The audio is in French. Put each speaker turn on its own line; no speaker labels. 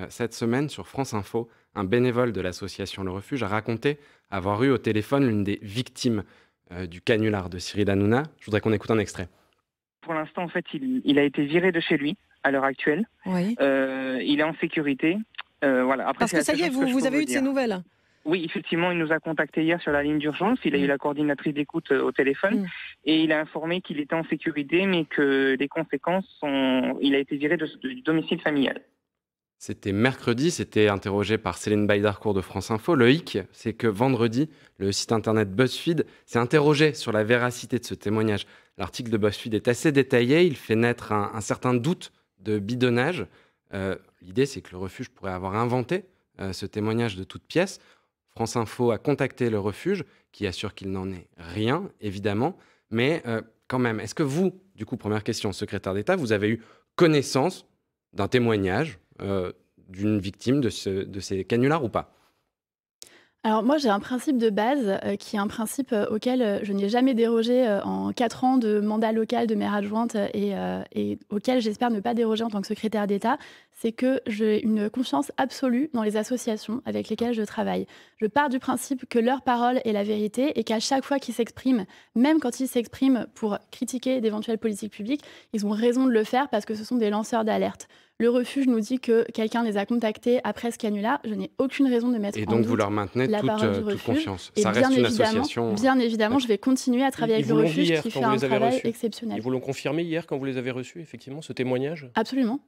Euh, cette semaine sur France Info, un bénévole de l'association Le Refuge a raconté avoir eu au téléphone l'une des victimes euh, du canular de Cyril Hanouna. Je voudrais qu'on écoute un extrait.
Pour l'instant, en fait, il, a été viré de chez lui à l'heure actuelle. Oui. Euh, il est en sécurité. voilà. Parce que ça y est, vous, avez eu de ces nouvelles oui, effectivement, il nous a contacté hier sur la ligne d'urgence. Il a eu la coordinatrice d'écoute au téléphone mm. et il a informé qu'il était en sécurité, mais que les conséquences sont. Il a été viré du domicile familial.
C'était mercredi, c'était interrogé par Céline Baïdarcourt de France Info. Le hic, c'est que vendredi, le site internet BuzzFeed s'est interrogé sur la véracité de ce témoignage. L'article de BuzzFeed est assez détaillé, il fait naître un, certain doute de bidonnage. Euh, l'idée, c'est que le refuge pourrait avoir inventé euh, ce témoignage de toute pièce. France Info a contacté le refuge, qui assure qu'il n'en est rien, évidemment. Mais euh, quand même, est-ce que vous, du coup, première question, secrétaire d'État, vous avez eu connaissance d'un témoignage d'une victime de, ce, de ces canulars ou pas
alors moi j'ai un principe de base euh, qui est un principe euh, auquel euh, je n'ai jamais dérogé en quatre ans de mandat local de maire adjointe et, et auquel j'espère ne pas déroger en tant que secrétaire d'État, c'est que j'ai une confiance absolue dans les associations avec lesquelles je travaille. Je pars du principe que leur parole est la vérité et qu'à chaque fois qu'ils s'expriment, même quand ils s'expriment pour critiquer d'éventuelles politiques publiques, ils ont raison de le faire parce que ce sont des lanceurs d'alerte. Le refuge nous dit que quelqu'un les a contactés après ce là. Je n'ai aucune raison de mettre et en donc vous leur maintenez la toute, du euh, refuge. confiance. Et Ça bien une évidemment, association. Hein. Bien évidemment, je vais continuer à travailler avec le refuge qui fait un travail exceptionnel. Ils
vous l'ont confirmé hier quand vous les avez reçus, effectivement, ce témoignage
Absolument.